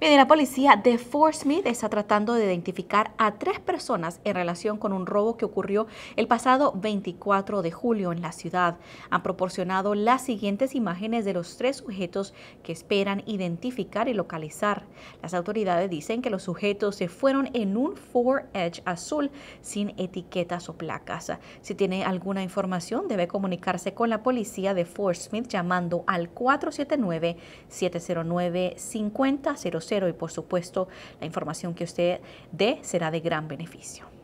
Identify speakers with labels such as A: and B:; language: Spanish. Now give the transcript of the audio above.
A: Bien, la policía de Fort Smith está tratando de identificar a tres personas en relación con un robo que ocurrió el pasado 24 de julio en la ciudad. Han proporcionado las siguientes imágenes de los tres sujetos que esperan identificar y localizar. Las autoridades dicen que los sujetos se fueron en un Ford Edge azul sin etiquetas o placas. Si tiene alguna información, debe comunicarse con la policía de Fort Smith llamando al 479 709 5000 y por supuesto la información que usted dé será de gran beneficio.